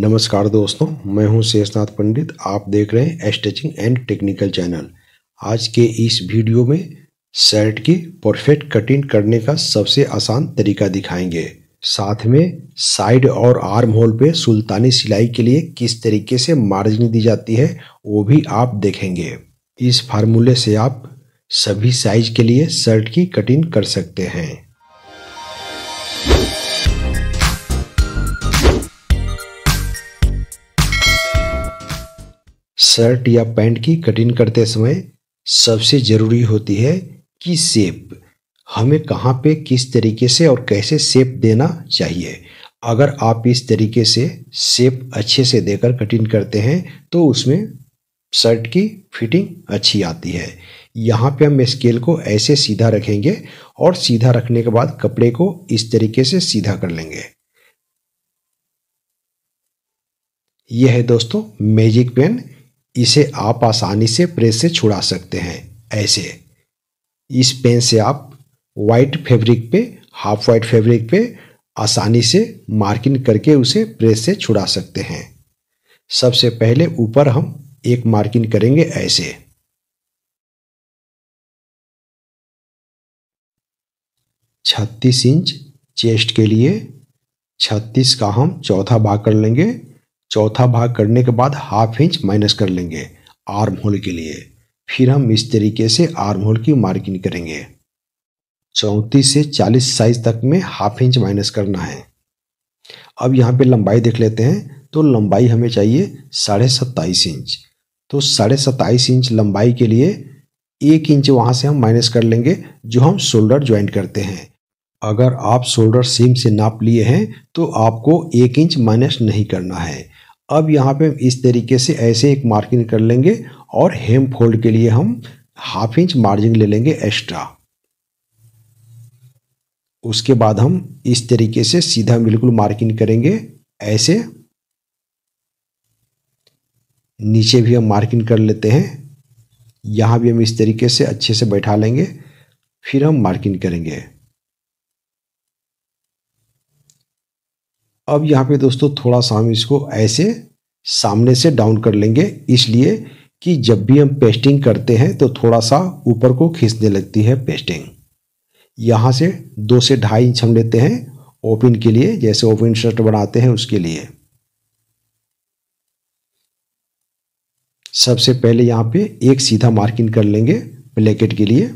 नमस्कार दोस्तों मैं हूं शेषनाथ पंडित आप देख रहे हैं स्टिचिंग एंड टेक्निकल चैनल आज के इस वीडियो में शर्ट की परफेक्ट कटिंग करने का सबसे आसान तरीका दिखाएंगे साथ में साइड और आर्म होल पे सुल्तानी सिलाई के लिए किस तरीके से मार्जिन दी जाती है वो भी आप देखेंगे इस फार्मूले से आप सभी साइज के लिए शर्ट की कटिंग कर सकते हैं शर्ट या पैंट की कटिंग करते समय सबसे ज़रूरी होती है कि सेप हमें कहाँ पे किस तरीके से और कैसे सेप देना चाहिए अगर आप इस तरीके से सेप अच्छे से देकर कटिंग करते हैं तो उसमें शर्ट की फिटिंग अच्छी आती है यहाँ पे हम स्केल को ऐसे सीधा रखेंगे और सीधा रखने के बाद कपड़े को इस तरीके से सीधा कर लेंगे यह है दोस्तों मैजिक पेन इसे आप आसानी से प्रेस से छुड़ा सकते हैं ऐसे इस पेन से आप वाइट फैब्रिक पे हाफ वाइट फैब्रिक पे आसानी से मार्किंग करके उसे प्रेस से छुड़ा सकते हैं सबसे पहले ऊपर हम एक मार्किंग करेंगे ऐसे छत्तीस इंच चेस्ट के लिए छत्तीस का हम चौथा भाग कर लेंगे चौथा भाग करने के बाद हाफ इंच माइनस कर लेंगे आर्म होल के लिए फिर हम इस तरीके से आर्म होल की मार्किंग करेंगे चौंतीस से चालीस साइज तक में हाफ इंच माइनस करना है अब यहाँ पे लंबाई देख लेते हैं तो लंबाई हमें चाहिए साढ़े सत्ताईस इंच तो साढ़े सत्ताईस इंच लंबाई के लिए एक इंच वहाँ से हम माइनस कर लेंगे जो हम शोल्डर ज्वाइंट करते हैं अगर आप शोल्डर सीम से नाप लिए हैं तो आपको एक इंच माइनस नहीं करना है अब यहाँ पे इस तरीके से ऐसे एक मार्किंग कर लेंगे और हेम फोल्ड के लिए हम हाफ इंच मार्जिन ले लेंगे एक्स्ट्रा उसके बाद हम इस तरीके से सीधा बिल्कुल मार्किंग करेंगे ऐसे नीचे भी हम मार्किंग कर लेते हैं यहाँ भी हम इस तरीके से अच्छे से बैठा लेंगे फिर हम मार्किंग करेंगे अब यहाँ पे दोस्तों थोड़ा सा हम इसको ऐसे सामने से डाउन कर लेंगे इसलिए कि जब भी हम पेस्टिंग करते हैं तो थोड़ा सा ऊपर को खींचने लगती है पेस्टिंग यहाँ से दो से ढाई इंच हम लेते हैं ओपिन के लिए जैसे ओपिन शर्ट बनाते हैं उसके लिए सबसे पहले यहाँ पे एक सीधा मार्किंग कर लेंगे ब्लैकेट के लिए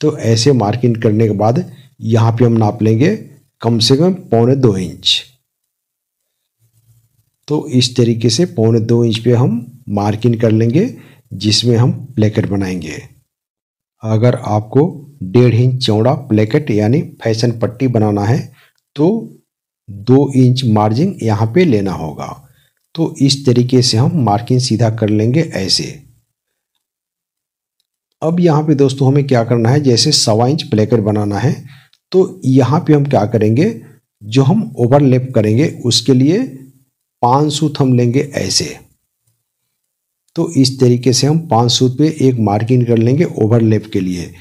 तो ऐसे मार्किंग करने के बाद यहां पे हम नाप लेंगे कम से कम पौने दो इंच तो इस तरीके से पौने दो इंच पे हम मार्किंग कर लेंगे जिसमें हम प्लेकेट बनाएंगे अगर आपको डेढ़ इंच चौड़ा प्लेकेट यानी फैशन पट्टी बनाना है तो दो इंच मार्जिन यहाँ पे लेना होगा तो इस तरीके से हम मार्किंग सीधा कर लेंगे ऐसे अब यहाँ पे दोस्तों हमें क्या करना है जैसे सवा इंच प्लेकेट बनाना है तो यहाँ पे हम क्या करेंगे जो हम ओवरलेप करेंगे उसके लिए पाँच सूत हम लेंगे ऐसे तो इस तरीके से हम पाँच सूत पे एक मार्किंग कर लेंगे ओवरलेप के लिए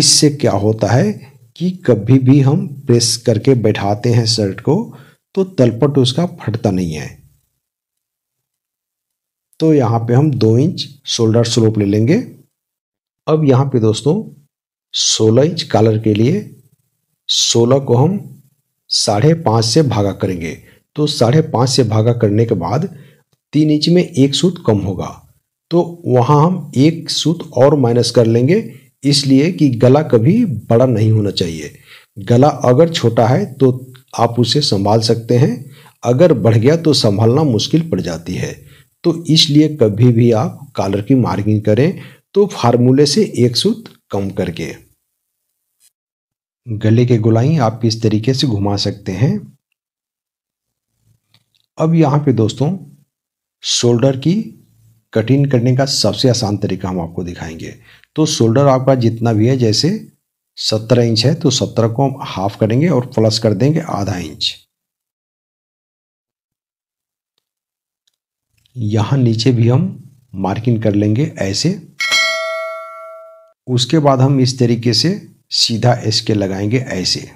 इससे क्या होता है कि कभी भी हम प्रेस करके बैठाते हैं शर्ट को तो तलपट उसका फटता नहीं है तो यहाँ पे हम दो इंच शोल्डर स्लोप ले लेंगे अब यहाँ पे दोस्तों सोलह इंच कॉलर के लिए सोलह को हम साढ़े पाँच से भागा करेंगे तो साढ़े पाँच से भागा करने के बाद तीन इंच में एक सूत कम होगा तो वहाँ हम एक सूत और माइनस कर लेंगे इसलिए कि गला कभी बड़ा नहीं होना चाहिए गला अगर छोटा है तो आप उसे संभाल सकते हैं अगर बढ़ गया तो संभालना मुश्किल पड़ जाती है तो इसलिए कभी भी आप कॉलर की मार्किंग करें तो फार्मूले से एक सूत कम करके गले के गुलाई आप इस तरीके से घुमा सकते हैं अब यहां पे दोस्तों शोल्डर की कटिंग करने का सबसे आसान तरीका हम आपको दिखाएंगे तो शोल्डर आपका जितना भी है जैसे सत्रह इंच है तो सत्रह को हम हाफ करेंगे और प्लस कर देंगे आधा इंच यहां नीचे भी हम मार्किंग कर लेंगे ऐसे उसके बाद हम इस तरीके से सीधा एस के लगाएंगे ऐसे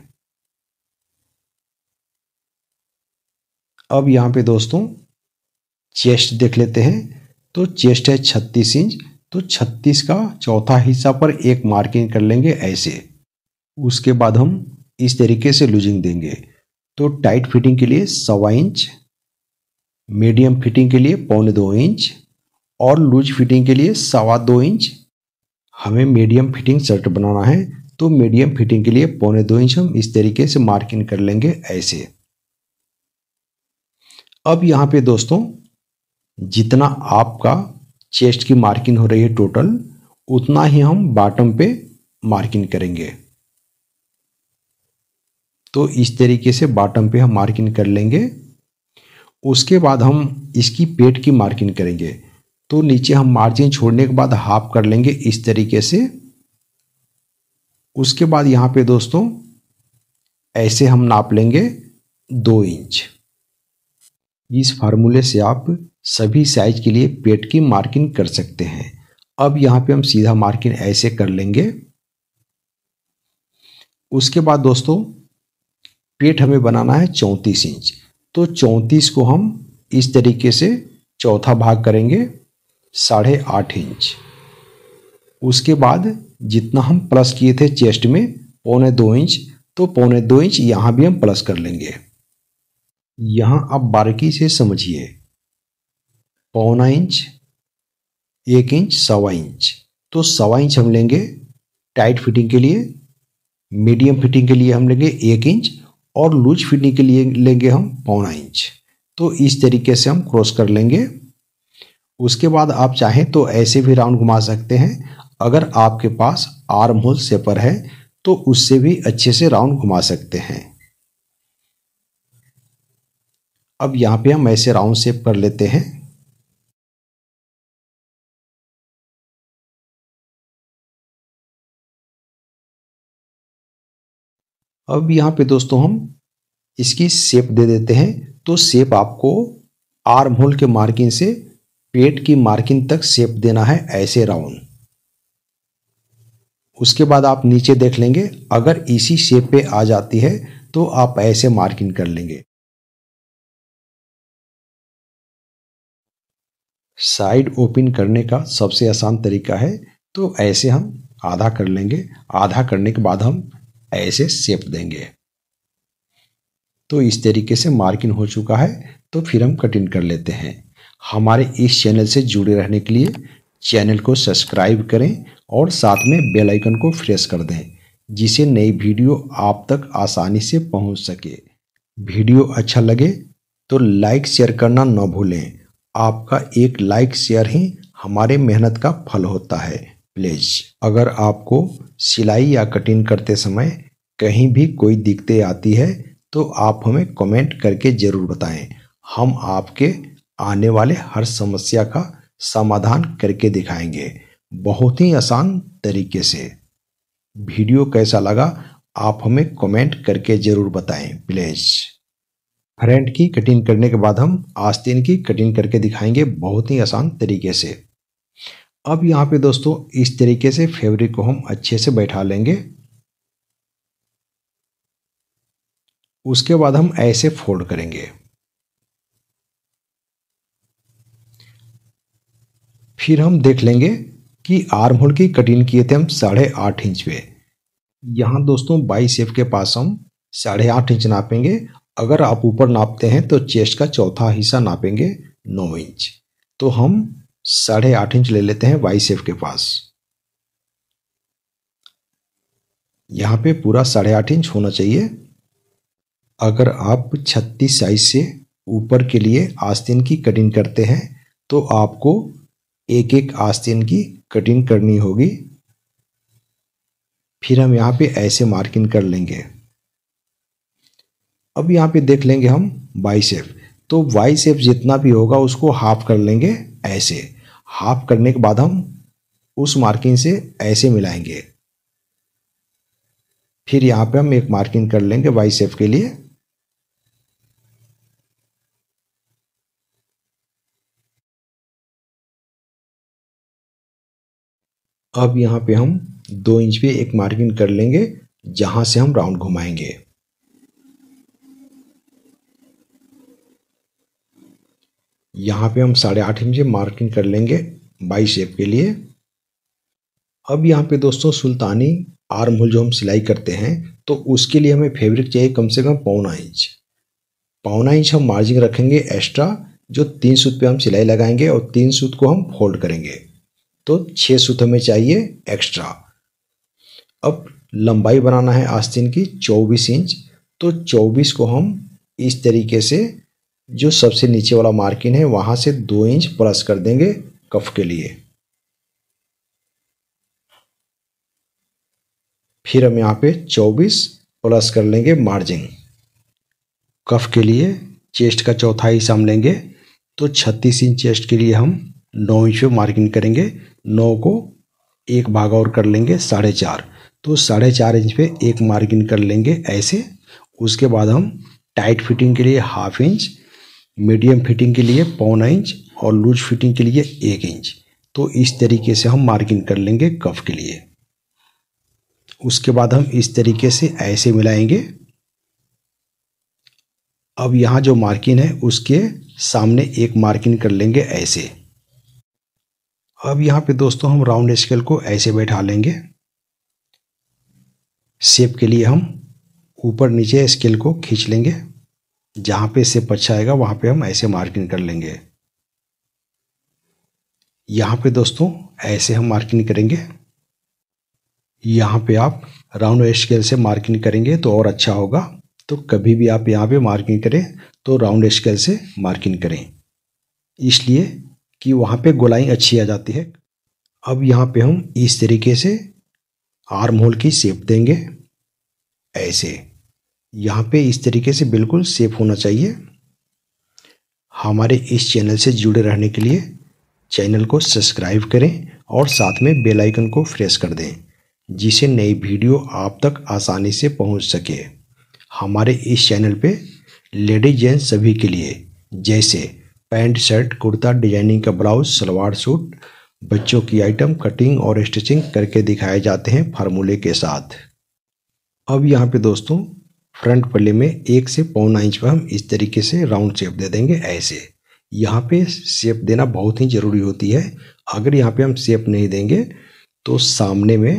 अब यहां पे दोस्तों चेस्ट देख लेते हैं तो चेस्ट है छत्तीस इंच तो छत्तीस का चौथा हिस्सा पर एक मार्किंग कर लेंगे ऐसे उसके बाद हम इस तरीके से लूजिंग देंगे तो टाइट फिटिंग के लिए सवा इंच मीडियम फिटिंग के लिए पौने दो इंच और लूज फिटिंग के लिए सवा दो इंच हमें मीडियम फिटिंग शर्ट बनाना है तो मीडियम फिटिंग के लिए पौने दो इंच हम इस तरीके से मार्किंग कर लेंगे ऐसे अब यहाँ पे दोस्तों जितना आपका चेस्ट की मार्किंग हो रही है टोटल उतना ही हम बॉटम पे मार्किंग करेंगे तो इस तरीके से बॉटम पे हम मार्किंग कर लेंगे उसके बाद हम इसकी पेट की मार्किंग करेंगे तो नीचे हम मार्जिन छोड़ने के बाद हाफ कर लेंगे इस तरीके से उसके बाद यहाँ पे दोस्तों ऐसे हम नाप लेंगे दो इंच इस फार्मूले से आप सभी साइज के लिए पेट की मार्किंग कर सकते हैं अब यहाँ पे हम सीधा मार्किंग ऐसे कर लेंगे उसके बाद दोस्तों पेट हमें बनाना है चौंतीस इंच तो चौंतीस को हम इस तरीके से चौथा भाग करेंगे साढ़े आठ इंच उसके बाद जितना हम प्लस किए थे चेस्ट में पौने दो इंच तो पौने दो इंच यहाँ भी हम प्लस कर लेंगे यहाँ आप बारीकी से समझिए पौना इंच एक इंच सवा इंच तो सवा इंच हम लेंगे टाइट फिटिंग के लिए मीडियम फिटिंग के लिए हम लेंगे एक इंच और लूज फिटिंग के लिए लेंगे हम पौना इंच तो इस तरीके से हम क्रॉस कर लेंगे उसके बाद आप चाहें तो ऐसे भी राउंड घुमा सकते हैं अगर आपके पास आर्म होल सेपर है तो उससे भी अच्छे से राउंड घुमा सकते हैं अब यहाँ पे हम ऐसे राउंड सेप कर लेते हैं अब यहाँ पे दोस्तों हम इसकी सेप दे देते हैं तो सेप आपको आर्म होल के मार्किंग से पेट की मार्किंग तक सेप देना है ऐसे राउंड उसके बाद आप नीचे देख लेंगे अगर इसी शेप पे आ जाती है तो आप ऐसे मार्किंग कर लेंगे साइड ओपन करने का सबसे आसान तरीका है तो ऐसे हम आधा कर लेंगे आधा करने के बाद हम ऐसे शेप देंगे तो इस तरीके से मार्किंग हो चुका है तो फिर हम कट इन कर लेते हैं हमारे इस चैनल से जुड़े रहने के लिए चैनल को सब्सक्राइब करें और साथ में बेल आइकन को फ्रेश कर दें जिससे नई वीडियो आप तक आसानी से पहुंच सके वीडियो अच्छा लगे तो लाइक शेयर करना न भूलें आपका एक लाइक शेयर ही हमारे मेहनत का फल होता है प्लीज़ अगर आपको सिलाई या कटिंग करते समय कहीं भी कोई दिक्कतें आती है तो आप हमें कमेंट करके ज़रूर बताएं हम आपके आने वाले हर समस्या का समाधान करके दिखाएंगे बहुत ही आसान तरीके से वीडियो कैसा लगा आप हमें कमेंट करके ज़रूर बताएं प्लीज़ फ्रंट की कटिंग करने के बाद हम आस्तीन की कटिंग करके दिखाएंगे बहुत ही आसान तरीके से अब यहाँ पे दोस्तों इस तरीके से फैब्रिक को हम अच्छे से बैठा लेंगे उसके बाद हम ऐसे फोल्ड करेंगे फिर हम देख लेंगे कि आर्म होल की कटिंग किए थे हम साढ़े आठ इंच पे यहाँ दोस्तों बाई सेफ के पास हम साढ़े आठ इंच नापेंगे अगर आप ऊपर नापते हैं तो चेस्ट का चौथा हिस्सा नापेंगे नौ इंच तो हम साढ़े आठ इंच ले लेते हैं बाई सेफ के पास यहाँ पे पूरा साढ़े आठ इंच होना चाहिए अगर आप छत्तीस साइज से ऊपर के लिए आस्तीन की कटिंग करते हैं तो आपको एक एक आस्तीन की कटिंग करनी होगी फिर हम यहाँ पे ऐसे मार्किंग कर लेंगे अब यहाँ पे देख लेंगे हम बाई सेफ तो वाई सेफ जितना भी होगा उसको हाफ कर लेंगे ऐसे हाफ करने के बाद हम उस मार्किंग से ऐसे मिलाएंगे फिर यहाँ पे हम एक मार्किंग कर लेंगे वाई सेफ के लिए अब यहाँ पे हम दो इंच पे एक मार्किंग कर लेंगे जहाँ से हम राउंड घुमाएंगे यहाँ पे हम साढ़े आठ इंच मार्किंग कर लेंगे बाई शेप के लिए अब यहाँ पे दोस्तों सुल्तानी आर्म होल जो हम सिलाई करते हैं तो उसके लिए हमें फैब्रिक चाहिए कम से कम पौना इंच पौना इंच हम मार्जिन रखेंगे एक्स्ट्रा जो तीन सूत पे हम सिलाई लगाएंगे और तीन सूत को हम फोल्ड करेंगे तो छः सूत हमें चाहिए एक्स्ट्रा अब लंबाई बनाना है आस्तीन की 24 इंच तो 24 को हम इस तरीके से जो सबसे नीचे वाला मार्किन है वहाँ से दो इंच प्लस कर देंगे कफ के लिए फिर हम यहाँ पे 24 प्लस कर लेंगे मार्जिन कफ के लिए चेस्ट का चौथा हिस्सा हम लेंगे तो 36 इंच चेस्ट के लिए हम नौ इंच मार्किंग करेंगे नौ को एक भाग और कर लेंगे साढ़े चार तो साढ़े चार इंच पे एक मार्किंग कर लेंगे ऐसे उसके बाद हम टाइट फिटिंग के लिए हाफ इंच मीडियम फिटिंग के लिए पौना इंच और लूज फिटिंग के लिए एक इंच तो इस तरीके से हम मार्किंग कर लेंगे कफ के लिए उसके बाद हम इस तरीके से ऐसे मिलाएंगे अब यहाँ जो मार्किंग है उसके सामने एक मार्किंग कर लेंगे ऐसे अब यहाँ पे दोस्तों हम राउंड स्केल को ऐसे बैठा लेंगे सेप के लिए हम ऊपर नीचे स्केल को खींच लेंगे जहाँ पे सेप अच्छा आएगा वहाँ पे हम ऐसे मार्किंग कर लेंगे यहाँ पे दोस्तों ऐसे हम मार्किंग करेंगे यहाँ पे आप राउंड स्केल से मार्किंग करेंगे तो और अच्छा होगा तो कभी भी आप यहाँ पे मार्किंग करें तो राउंड स्केल से मार्किंग करें इसलिए कि वहाँ पे गोलाई अच्छी आ जाती है अब यहाँ पे हम इस तरीके से आर्म होल की सेप देंगे ऐसे यहाँ पे इस तरीके से बिल्कुल सेफ होना चाहिए हमारे इस चैनल से जुड़े रहने के लिए चैनल को सब्सक्राइब करें और साथ में बेल आइकन को प्रेस कर दें जिसे नई वीडियो आप तक आसानी से पहुंच सके हमारे इस चैनल पे लेडीज जेंट्स सभी के लिए जैसे पैंट शर्ट कुर्ता डिजाइनिंग का ब्लाउज सलवार सूट बच्चों की आइटम कटिंग और स्टिचिंग करके दिखाए जाते हैं फार्मूले के साथ अब यहाँ पे दोस्तों फ्रंट पल्ले में एक से पौना इंच पर हम इस तरीके से राउंड शेप दे देंगे ऐसे यहाँ पे शेप देना बहुत ही ज़रूरी होती है अगर यहाँ पे हम शेप नहीं देंगे तो सामने में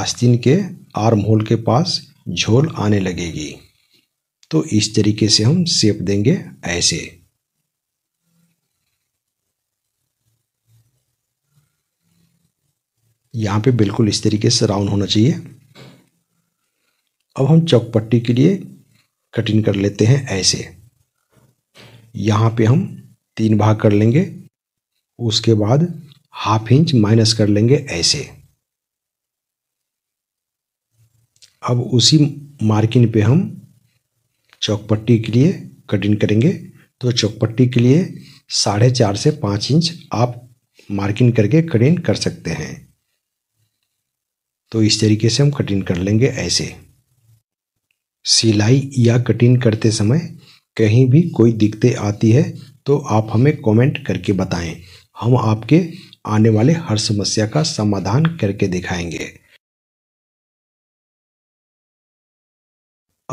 आस्तीन के आर्म होल के पास झोल आने लगेगी तो इस तरीके से हम शेप देंगे ऐसे यहाँ पे बिल्कुल इस तरीके से राउंड होना चाहिए अब हम चौक पट्टी के लिए कटिंग कर लेते हैं ऐसे यहाँ पे हम तीन भाग कर लेंगे उसके बाद हाफ इंच माइनस कर लेंगे ऐसे अब उसी मार्किंग पे हम चौकपट्टी के लिए कटिंग करेंगे तो चौकपट्टी के लिए साढ़े चार से पाँच इंच आप मार्किंग करके कटिंग कर सकते हैं तो इस तरीके से हम कटिंग कर लेंगे ऐसे सिलाई या कटिंग करते समय कहीं भी कोई दिक्कतें आती है तो आप हमें कमेंट करके बताएं हम आपके आने वाले हर समस्या का समाधान करके दिखाएंगे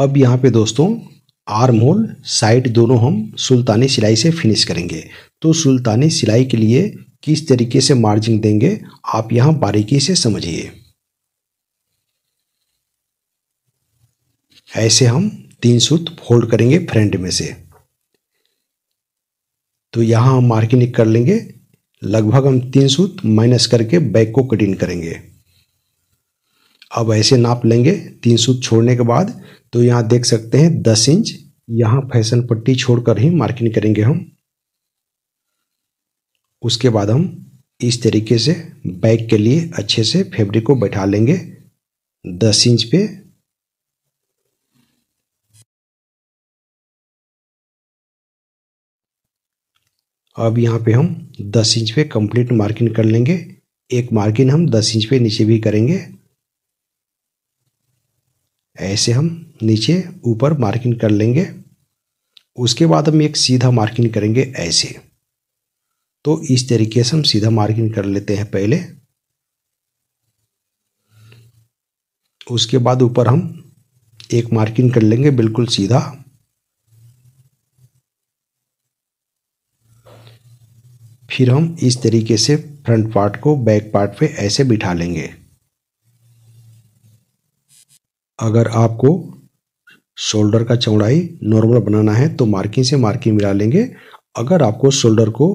अब यहाँ पे दोस्तों आर्म होल साइड दोनों हम सुल्तानी सिलाई से फिनिश करेंगे तो सुल्तानी सिलाई के लिए किस तरीके से मार्जिन देंगे आप यहाँ बारीकी से समझिए ऐसे हम तीन सूत फोल्ड करेंगे फ्रंट में से तो यहाँ हम मार्किंग कर लेंगे लगभग हम तीन सूत माइनस करके बैक को कटिंग करेंगे अब ऐसे नाप लेंगे तीन सूत छोड़ने के बाद तो यहाँ देख सकते हैं दस इंच यहाँ फैशन पट्टी छोड़कर ही मार्किंग करेंगे हम उसके बाद हम इस तरीके से बैग के लिए अच्छे से फैब्रिक को बैठा लेंगे दस इंच पे अब यहाँ पे हम 10 इंच पे कंप्लीट मार्किंग कर लेंगे एक मार्किंग हम 10 इंच पे नीचे भी करेंगे ऐसे हम नीचे ऊपर मार्किंग कर लेंगे उसके बाद हम एक सीधा मार्किंग करेंगे ऐसे तो इस तरीके से हम सीधा मार्किंग कर लेते हैं पहले उसके बाद ऊपर हम एक मार्किंग कर लेंगे बिल्कुल सीधा फिर हम इस तरीके से फ्रंट पार्ट को बैक पार्ट पे ऐसे बिठा लेंगे अगर आपको शोल्डर का चौड़ाई नॉर्मल बनाना है तो मार्किंग से मार्किंग मिला लेंगे अगर आपको शोल्डर को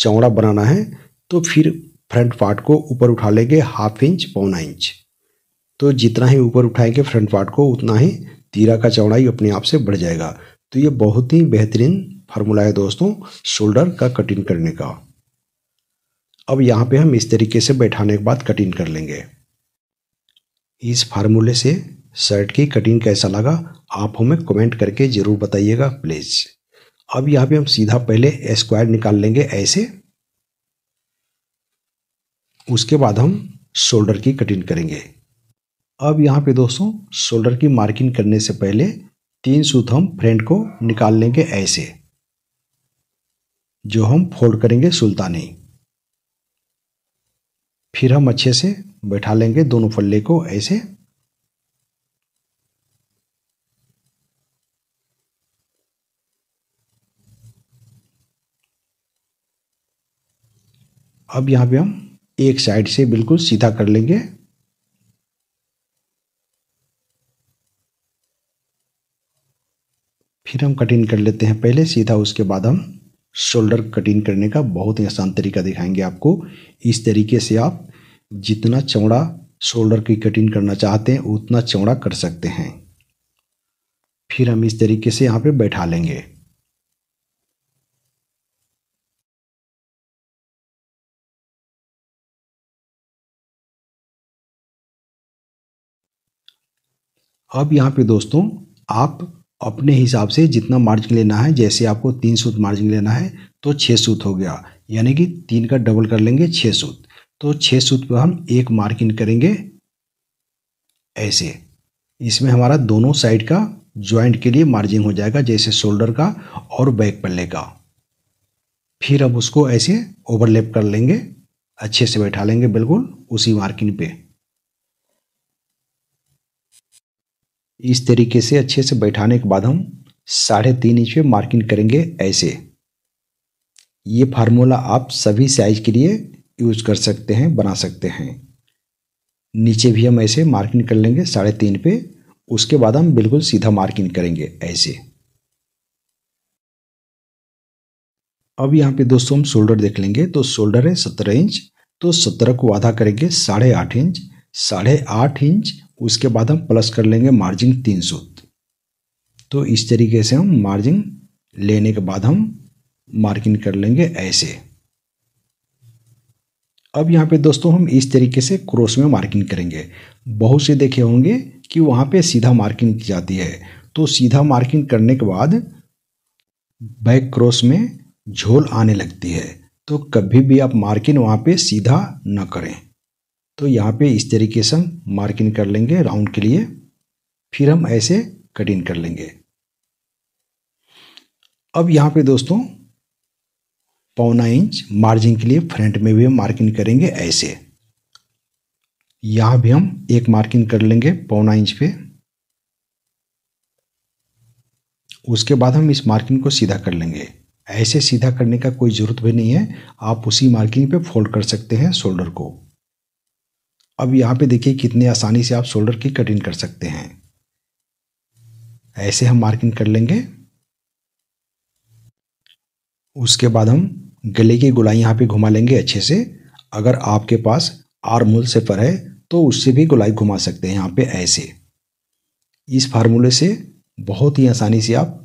चौड़ा बनाना है तो फिर फ्रंट पार्ट को ऊपर उठा लेंगे हाफ इंच पौना इंच तो जितना ही ऊपर उठाएंगे फ्रंट पार्ट को उतना ही तीरा का चौड़ाई अपने आप से बढ़ जाएगा तो ये बहुत ही बेहतरीन फार्मूला है दोस्तों शोल्डर का कटिंग करने का अब यहाँ पे हम इस तरीके से बैठाने के बाद कटिंग कर लेंगे इस फार्मूले से शर्ट की कटिंग कैसा लगा आप हमें कमेंट करके ज़रूर बताइएगा प्लीज़ अब यहाँ पे हम सीधा पहले स्क्वायर निकाल लेंगे ऐसे उसके बाद हम शोल्डर की कटिंग करेंगे अब यहाँ पे दोस्तों शोल्डर की मार्किंग करने से पहले तीन सूत हम फ्रेंड को निकाल लेंगे ऐसे जो हम फोल्ड करेंगे सुल्तानी फिर हम अच्छे से बैठा लेंगे दोनों फल्ले को ऐसे अब यहां पे हम एक साइड से बिल्कुल सीधा कर लेंगे फिर हम कटिंग कर लेते हैं पहले सीधा उसके बाद हम शोल्डर कटिंग करने का बहुत ही आसान तरीका दिखाएंगे आपको इस तरीके से आप जितना चौड़ा शोल्डर की कटिंग करना चाहते हैं उतना चौड़ा कर सकते हैं फिर हम इस तरीके से यहाँ पे बैठा लेंगे अब यहाँ पे दोस्तों आप अपने हिसाब से जितना मार्जिन लेना है जैसे आपको तीन सूत मार्जिन लेना है तो छः सूत हो गया यानी कि तीन का डबल कर लेंगे छः सूत तो छः सूत पर हम एक मार्किंग करेंगे ऐसे इसमें हमारा दोनों साइड का ज्वाइंट के लिए मार्जिन हो जाएगा जैसे शोल्डर का और बैक पल्ले का फिर अब उसको ऐसे ओवरलेप कर लेंगे अच्छे से बैठा लेंगे बिल्कुल उसी मार्किंग पे इस तरीके से अच्छे से बैठाने के बाद हम साढ़े तीन इंच पे मार्किंग करेंगे ऐसे ये फार्मूला आप सभी साइज के लिए यूज कर सकते हैं बना सकते हैं नीचे भी हम ऐसे मार्किंग कर लेंगे साढ़े तीन पे उसके बाद हम बिल्कुल सीधा मार्किंग करेंगे ऐसे अब यहाँ पे दोस्तों हम शोल्डर देख लेंगे तो शोल्डर है सत्रह इंच तो सत्रह को आधा करेंगे साढ़े आठ इंच साढ़े आठ इंच उसके बाद हम प्लस कर लेंगे मार्जिन तीन सौ तो इस तरीके से हम मार्जिन लेने के बाद हम मार्किंग कर लेंगे ऐसे अब यहाँ पे दोस्तों हम इस तरीके से क्रॉस में मार्किंग करेंगे बहुत से देखे होंगे कि वहाँ पे सीधा मार्किंग की जाती है तो सीधा मार्किंग करने के बाद बैक क्रॉस में झोल आने लगती है तो कभी भी आप मार्किंग वहाँ पे सीधा न करें तो यहाँ पे इस तरीके से हम मार्किंग कर लेंगे राउंड के लिए फिर हम ऐसे कटिंग कर लेंगे अब यहाँ पे दोस्तों पौना इंच मार्जिन के लिए फ्रंट में भी हम मार्किंग करेंगे ऐसे यहाँ भी हम एक मार्किंग कर लेंगे पौना इंच पे उसके बाद हम इस मार्किंग को सीधा कर लेंगे ऐसे सीधा करने का कोई ज़रूरत भी नहीं है आप उसी मार्किंग पे फोल्ड कर सकते हैं शोल्डर को अब यहाँ पे देखिए कितने आसानी से आप शोल्डर की कटिंग कर सकते हैं ऐसे हम मार्किंग कर लेंगे उसके बाद हम गले की गुलाई यहाँ पे घुमा लेंगे अच्छे से अगर आपके पास आर मूल से पर है तो उससे भी गुलाई घुमा सकते हैं यहाँ पे ऐसे इस फार्मूले से बहुत ही आसानी से आप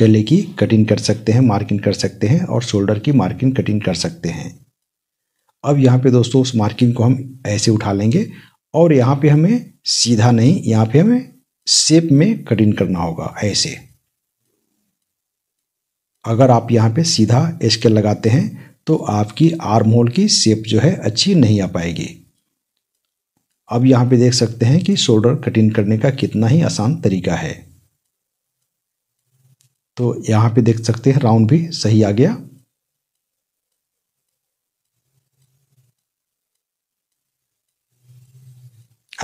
गले की कटिंग कर सकते हैं मार्किंग कर सकते हैं और शोल्डर की मार्किंग कटिंग कर सकते हैं अब यहाँ पे दोस्तों उस मार्किंग को हम ऐसे उठा लेंगे और यहाँ पे हमें सीधा नहीं यहाँ पे हमें सेप में कट इन करना होगा ऐसे अगर आप यहाँ पे सीधा स्केल लगाते हैं तो आपकी आर्म होल की सेप जो है अच्छी नहीं आ पाएगी अब यहाँ पे देख सकते हैं कि शोल्डर कट इन करने का कितना ही आसान तरीका है तो यहाँ पे देख सकते हैं राउंड भी सही आ गया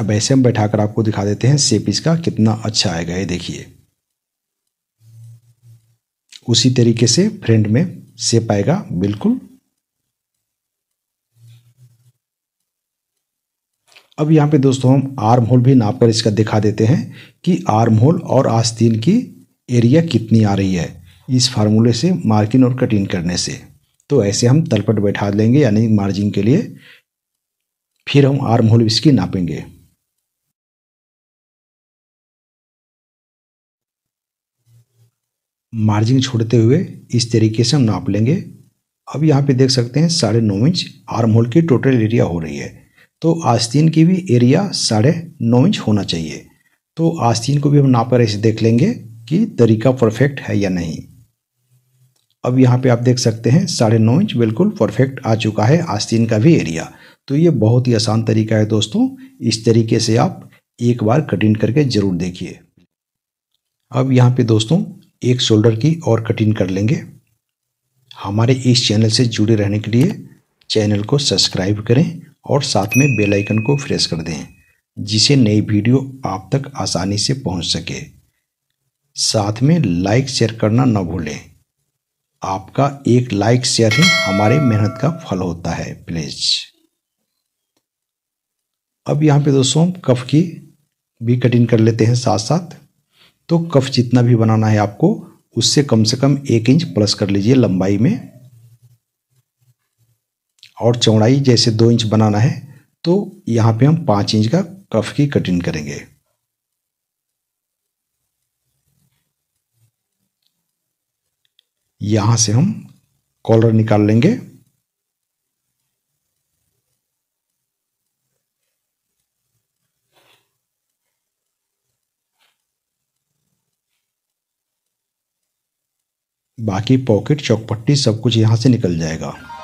अब ऐसे हम बैठा कर आपको दिखा देते हैं सेप इसका कितना अच्छा आएगा ये देखिए उसी तरीके से फ्रेंड में सेप आएगा बिल्कुल अब यहाँ पे दोस्तों हम आर्म होल भी नाप कर इसका दिखा देते हैं कि आर्म होल और आस्तीन की एरिया कितनी आ रही है इस फार्मूले से मार्किंग और कटिंग करने से तो ऐसे हम तलपट बैठा लेंगे यानी मार्जिंग के लिए फिर हम आर्म होल इसकी नापेंगे मार्जिन छोड़ते हुए इस तरीके से हम नाप लेंगे अब यहाँ पे देख सकते हैं साढ़े नौ इंच आर्म होल की टोटल एरिया हो रही है तो आस्तीन की भी एरिया साढ़े नौ इंच होना चाहिए तो आस्तीन को भी हम नाप कर ऐसे देख लेंगे कि तरीका परफेक्ट है या नहीं अब यहाँ पे आप देख सकते हैं साढ़े नौ इंच बिल्कुल परफेक्ट आ चुका है आस्तीन का भी एरिया तो ये बहुत ही आसान तरीका है दोस्तों इस तरीके से आप एक बार कटिंग करके ज़रूर देखिए अब यहाँ पे दोस्तों एक शोल्डर की और कटिंग कर लेंगे हमारे इस चैनल से जुड़े रहने के लिए चैनल को सब्सक्राइब करें और साथ में बेल आइकन को प्रेस कर दें जिसे नई वीडियो आप तक आसानी से पहुंच सके साथ में लाइक शेयर करना न भूलें आपका एक लाइक शेयर ही हमारे मेहनत का फल होता है प्लीज अब यहाँ पे दोस्तों कफ की भी कटिंग कर लेते हैं साथ साथ तो कफ जितना भी बनाना है आपको उससे कम से कम एक इंच प्लस कर लीजिए लंबाई में और चौड़ाई जैसे दो इंच बनाना है तो यहाँ पे हम पाँच इंच का कफ की कटिंग करेंगे यहाँ से हम कॉलर निकाल लेंगे बाकी पॉकेट चौकपट्टी सब कुछ यहाँ से निकल जाएगा